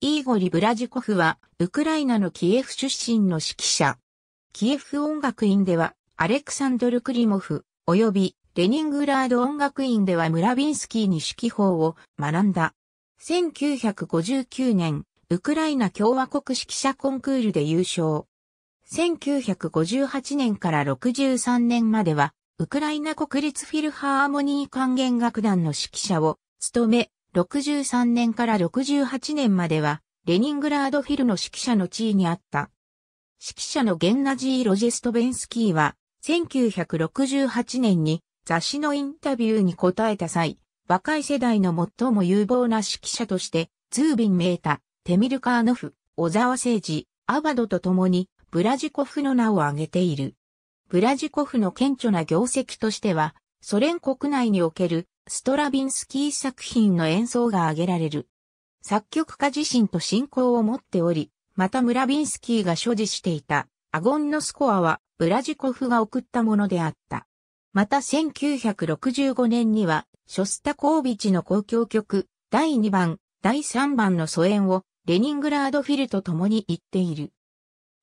イーゴリ・ブラジコフは、ウクライナのキエフ出身の指揮者。キエフ音楽院では、アレクサンドル・クリモフ、及び、レニングラード音楽院ではムラビンスキーに指揮法を学んだ。1959年、ウクライナ共和国指揮者コンクールで優勝。1958年から63年までは、ウクライナ国立フィルハーモニー管弦楽団の指揮者を務め、63年から68年までは、レニングラードフィルの指揮者の地位にあった。指揮者のゲンナジー・ロジェストベンスキーは、1968年に雑誌のインタビューに答えた際、若い世代の最も有望な指揮者として、ツービン・メータ、テミルカーノフ、小沢誠治、アバドと共に、ブラジコフの名を挙げている。ブラジコフの顕著な業績としては、ソ連国内におけるストラビンスキー作品の演奏が挙げられる。作曲家自身と信仰を持っており、またムラビンスキーが所持していたアゴンのスコアはブラジコフが送ったものであった。また1965年にはショスタコービチの公共曲第2番、第3番の疎遠をレニングラードフィルと共に言っている。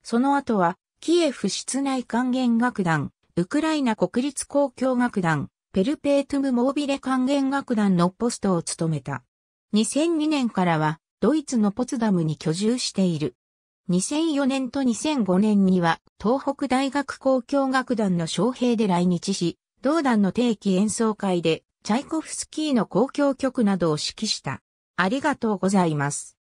その後はキエフ室内管弦楽団、ウクライナ国立交響楽団、ペルペートゥム・モービレ管弦楽団のポストを務めた。2002年からは、ドイツのポツダムに居住している。2004年と2005年には、東北大学交響楽団の招聘で来日し、同団の定期演奏会で、チャイコフスキーの交響曲などを指揮した。ありがとうございます。